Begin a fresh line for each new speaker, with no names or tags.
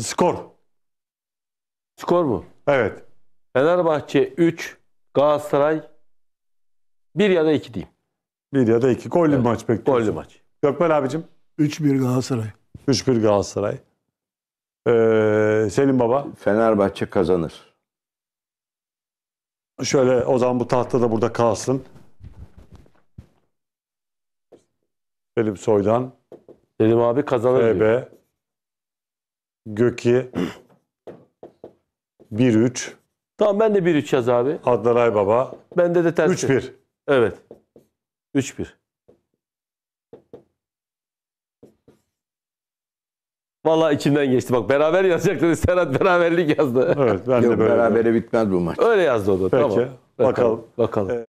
Skor. Skor mu? Evet. Fenerbahçe 3, Galatasaray 1 ya da 2 diyeyim. 1 ya da 2. Gollü evet. maç bekliyorsun. Gollü maç. Gökmen abicim. 3-1 Galatasaray. 3-1 Galatasaray. Ee, Selim Baba. Fenerbahçe kazanır. Şöyle o zaman bu tahta da burada kalsın. Selim Soydan. Selim abi kazanır. FB. Diyor. Göki 1-3. Tamam ben de 1-3 yaz abi. Adnan Aybaba
Bende de tersi. 3-1.
Evet. 3-1. Valla içimden
geçti. Bak beraber yazacaktınız. Serhat beraberlik yazdı. Evet ben Yok de böyle. berabere
bitmez bu maç. Öyle yazdı o da. Peki. Tamam. Bakalım. Bakalım. Ee,